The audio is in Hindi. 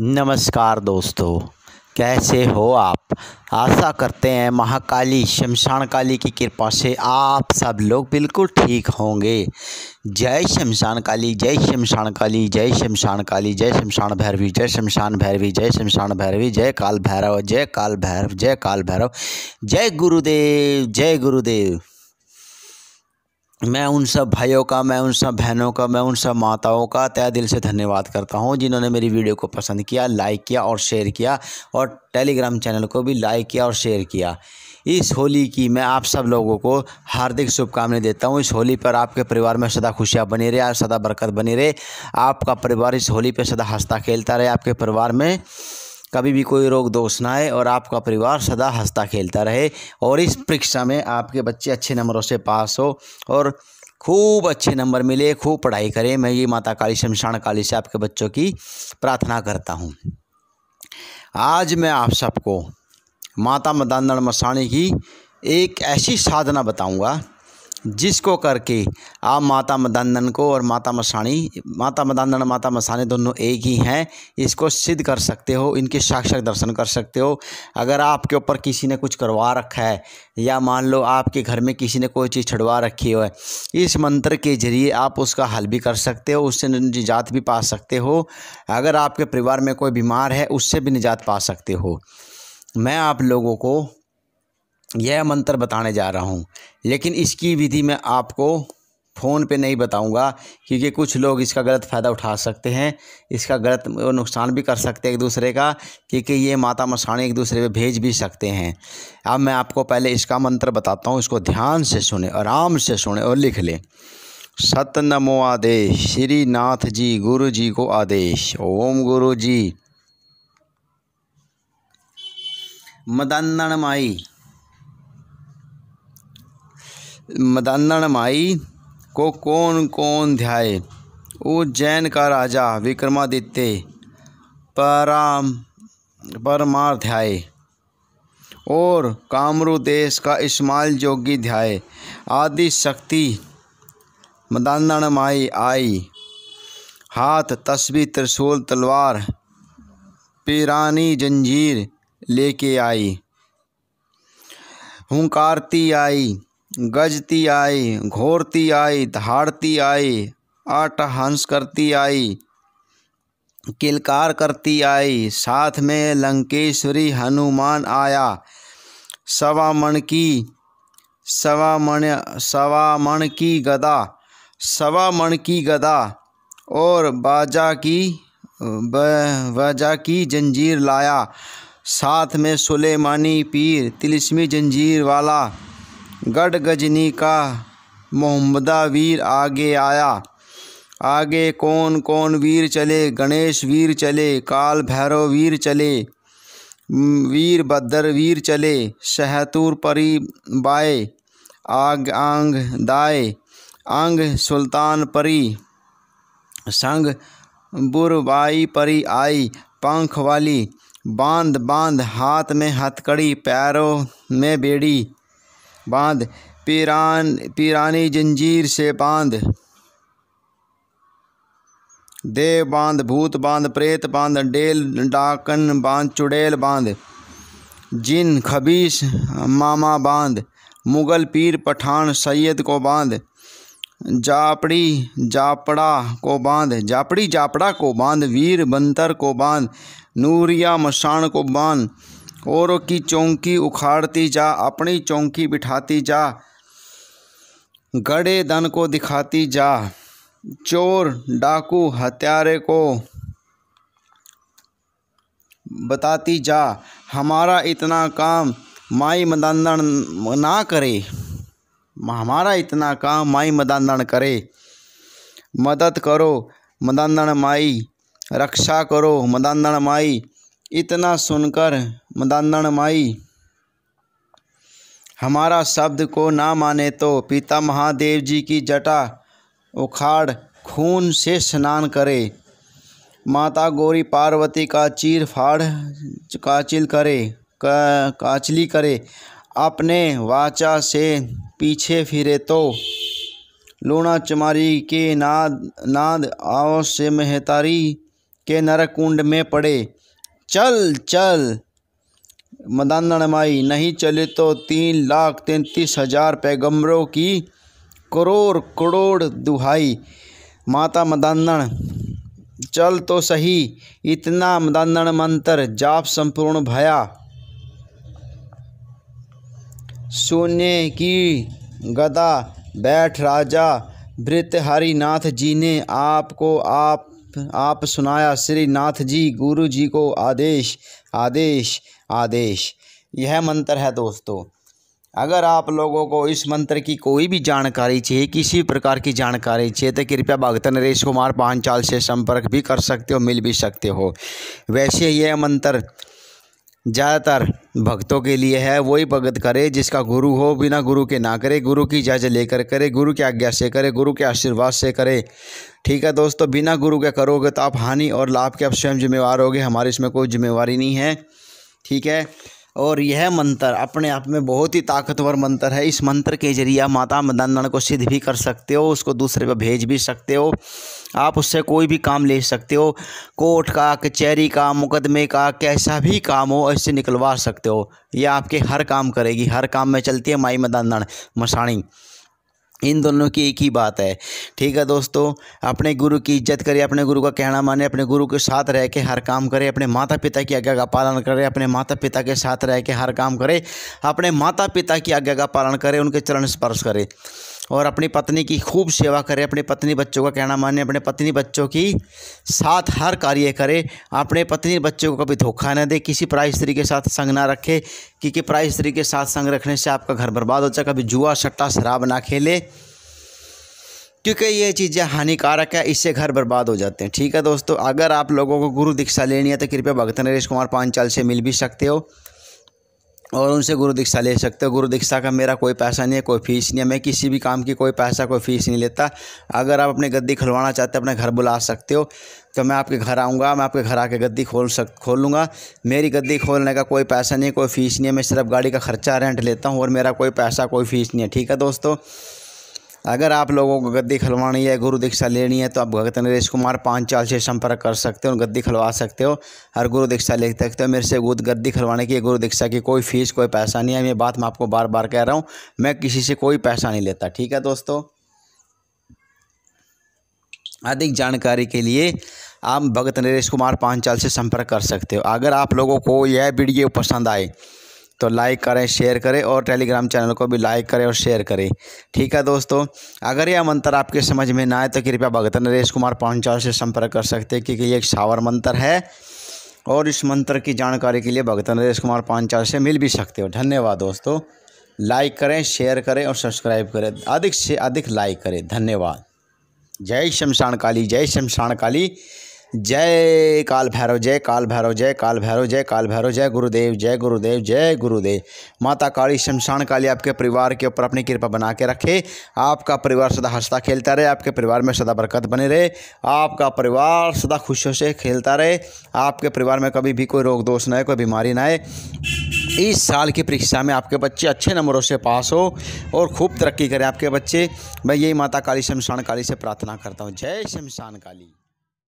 नमस्कार दोस्तों कैसे हो आप आशा करते हैं महाकाली शमशान काली की कृपा से आप सब लोग बिल्कुल ठीक होंगे जय शमशान काली जय शमशान काली जय शमशान काली जय शमशान भैरवी जय शमशान भैरवी जय शमशान भैरवी जय काल भैरव जय काल भैरव जय काल भैरव जय गुरुदेव जय गुरुदेव मैं उन सब भाइयों का मैं उन सब बहनों का मैं उन सब माताओं का तय दिल से धन्यवाद करता हूँ जिन्होंने मेरी वीडियो को पसंद किया लाइक किया और शेयर किया और टेलीग्राम चैनल को भी लाइक किया और शेयर किया इस होली की मैं आप सब लोगों को हार्दिक शुभकामनाएं देता हूँ इस होली पर आपके परिवार में सदा खुशियाँ बनी रहे और सदा बरकत बनी रहे आपका परिवार इस होली पर सदा हंसता खेलता रहे आपके परिवार में कभी भी कोई रोग दोष ना आए और आपका परिवार सदा हंसता खेलता रहे और इस परीक्षा में आपके बच्चे अच्छे नंबरों से पास हो और खूब अच्छे नंबर मिले खूब पढ़ाई करें मैं ये माता काली शमशान काली से आपके बच्चों की प्रार्थना करता हूँ आज मैं आप सबको माता मदानंद मसाणी की एक ऐसी साधना बताऊँगा जिसको करके आप माता मदानंदन को और माता मसाणी माता मदानंदन और माता मसानी दोनों एक ही हैं इसको सिद्ध कर सकते हो इनके साक्षात दर्शन कर सकते हो अगर आपके ऊपर किसी ने कुछ करवा रखा है या मान लो आपके घर में किसी ने कोई चीज़ छुड़वा रखी हो इस मंत्र के ज़रिए आप उसका हल भी कर सकते हो उससे निजात भी पा सकते हो अगर आपके परिवार में कोई बीमार है उससे भी निजात पा सकते हो मैं आप लोगों को यह मंत्र बताने जा रहा हूँ लेकिन इसकी विधि मैं आपको फ़ोन पे नहीं बताऊंगा क्योंकि कुछ लोग इसका गलत फ़ायदा उठा सकते हैं इसका गलत नुकसान भी कर सकते हैं एक दूसरे का क्योंकि ये माता मसाणी एक दूसरे पे भेज भी सकते हैं अब मैं आपको पहले इसका मंत्र बताता हूँ इसको ध्यान से सुने आराम से सुने और लिख लें सत नमो आदेश श्री नाथ जी गुरु जी को आदेश ओम गुरु जी मदन माई मदानन माई को कौन कौन ध्याए उज्जैन का राजा विक्रमादित्य पराम परमार ध्याए और कामरू देश का इस्माइल जोगी ध्याय आदि शक्ति मदानन माई आई हाथ तस्बी त्रिशूल तलवार पिरानी जंजीर लेके आई हुंकारती आई गजती आई घोरती आई धाड़ती आई हंस करती आई किलकार करती आई साथ में लंकेश्वरी हनुमान आया सवामण की सवामण सवामण की गदा सवामण की गदा और बाजा की बाजा की जंजीर लाया साथ में सुलेमानी पीर तिलिस्मी जंजीर वाला गढ़ गजनी का मोहम्मदा वीर आगे आया आगे कौन कौन वीर चले गणेश वीर चले काल भैरव वीर चले वीर बद्र वीर चले शहतूर परी बाए आग आंग दाए आंग सुल्तान परी संग बुरबाई परी आई पंख वाली बांध बांध हाथ में हथकड़ी पैरों में बेड़ी बांध पीरान पीरानी जंजीर से बांध देव बांध भूत बांध प्रेत बांध डेल डाकन बांध चुड़ैल बांध जिन खबीस मामा बांध मुग़ल पीर पठान सैयद को बांध जापड़ी जापड़ा को बांध जापड़ी जापड़ा को बांध वीर बंतर को बांध नूरिया मशान को बांध और की चौंकी उखाड़ती जा अपनी चौंकी बिठाती जा गड़े धन को दिखाती जा चोर डाकू हत्यारे को बताती जा हमारा इतना काम माई मदान ना करे हमारा इतना काम माई मदानदन करे मदद करो मदानदन माई रक्षा करो मदान माई इतना सुनकर मदानन माई हमारा शब्द को ना माने तो पिता महादेव जी की जटा उखाड़ खून से स्नान करे माता गौरी पार्वती का चीर फाड़ काचिल करे का, काचली करे अपने वाचा से पीछे फिरे तो लूणा चुमारी के नाद नाद आवश्य मेहतारी के नरकुंड में पड़े चल चल मदान माई नहीं चले तो तीन लाख तैंतीस हजार पैगम्बरों की करोड़ करोड़ दुहाई माता मदानन चल तो सही इतना मदानन मंत्र जाप संपूर्ण भया सोने की गदा बैठ राजा भृतहरिनाथ जी ने आपको आप आप सुनाया श्री नाथ जी गुरु जी को आदेश आदेश आदेश यह मंत्र है दोस्तों अगर आप लोगों को इस मंत्र की कोई भी जानकारी चाहिए किसी प्रकार की जानकारी चाहिए तो कृपया भगत नरेश कुमार पांचाल से संपर्क भी कर सकते हो मिल भी सकते हो वैसे यह मंत्र ज़्यादातर भक्तों के लिए है वही भगत करे जिसका गुरु हो बिना गुरु के ना करे गुरु की इजाज़त लेकर करे गुरु की आज्ञा से करे गुरु के आशीर्वाद से करे ठीक है दोस्तों बिना गुरु के करोगे तो आप हानि और लाभ के आप स्वयं जिम्मेवार होगे हमारे इसमें कोई जिम्मेवारी नहीं है ठीक है और यह मंत्र अपने आप में बहुत ही ताकतवर मंत्र है इस मंत्र के ज़रिए आप माता मदन को सिद्ध भी कर सकते हो उसको दूसरे पर भेज भी सकते हो आप उससे कोई भी काम ले सकते हो कोर्ट का कचहरी का मुकदमे का कैसा भी काम हो इससे निकलवा सकते हो यह आपके हर काम करेगी हर काम में चलती है माई मदान मसाणी इन दोनों की एक ही बात है ठीक है दोस्तों अपने गुरु की इज्जत करें अपने गुरु का कहना माने अपने गुरु के साथ रह के हर काम करें अपने माता पिता की आज्ञा का पालन करें अपने माता पिता के साथ रह के हर काम करें अपने माता पिता की आज्ञा का पालन करें उनके चरण स्पर्श करें और अपनी पत्नी की खूब सेवा करें अपने पत्नी बच्चों का कहना माने अपने पत्नी बच्चों की साथ हर कार्य करें अपने पत्नी बच्चों को कभी धोखा न दे किसी प्राय स्त्री के साथ संग ना रखे क्योंकि प्राय स्त्री के साथ संग रखने से आपका घर बर्बाद हो जाए कभी जुआ सट्टा शराब ना खेले क्योंकि ये चीज़ें हानिकारक है इससे घर बर्बाद हो जाते हैं ठीक है दोस्तों अगर आप लोगों को गुरु दीक्षा लेनी है तो कृपया भगत नरेश कुमार पांचाल से मिल भी सकते हो और उनसे गुरु दीक्षा ले सकते हो गुरु दीक्षा का मेरा कोई पैसा नहीं है कोई फीस नहीं है मैं किसी भी काम की कोई पैसा कोई फीस नहीं लेता अगर आप अपने गद्दी खुलवाना चाहते हो अपने घर बुला सकते हो तो मैं आपके घर आऊँगा मैं आपके घर आके गद्दी खोल सक खोल लूँगा मेरी गद्दी खोलने का कोई पैसा नहीं कोई फीस नहीं है मैं सिर्फ गाड़ी का खर्चा रेंट लेता हूँ और मेरा कोई पैसा कोई फीस नहीं है ठीक है दोस्तों अगर आप लोगों को गद्दी खिलवानी है गुरु दीक्षा लेनी है तो आप भगत नरेश कुमार पाँच चाल से संपर्क कर सकते हो गद्दी खिलवा सकते हो हर गुरु दीक्षा ले सकते हो मेरे से गुद गद्दी खिलवाने की गुरु दीक्षा की कोई फ़ीस कोई पैसा नहीं है ये बात मैं आपको बार बार कह रहा हूँ मैं किसी से कोई पैसा नहीं लेता ठीक है दोस्तों अधिक जानकारी के लिए आप भगत नरेश कुमार पांचाल से संपर्क कर सकते हो अगर आप लोगों को यह वीडियो पसंद आए तो लाइक करें शेयर करें और टेलीग्राम चैनल को भी लाइक करें और शेयर करें ठीक है दोस्तों अगर यह मंत्र आपके समझ में ना आए तो कृपया भगत नरेश कुमार पहुंचाओ से संपर्क कर सकते हैं क्योंकि ये एक सावर मंत्र है और इस मंत्र की जानकारी के लिए भगत नरेश कुमार पहुंचाओ से मिल भी सकते हो धन्यवाद दोस्तों लाइक करें शेयर करें और सब्सक्राइब करें अधिक से अधिक लाइक करें धन्यवाद जय शमशान काली जय शमशान काली जय काल भैरव जय काल भैरव जय काल भैरव जय काल भैरव जय गुरुदेव जय गुरुदेव जय गुरुदेव माता काली शमशान काली आपके परिवार के ऊपर अपनी कृपा बना के रखे आपका परिवार सदा हंसता खेलता रहे आपके परिवार में सदा बरकत बने रहे आपका परिवार सदा खुशियों से खेलता रहे आपके परिवार में कभी भी कोई रोग दोष ना आए कोई बीमारी ना आए इस साल की परीक्षा में आपके बच्चे अच्छे नंबरों से पास हो और खूब तरक्की करें आपके बच्चे मैं यही माता काली शमशान काली से प्रार्थना करता हूँ जय शमशान काली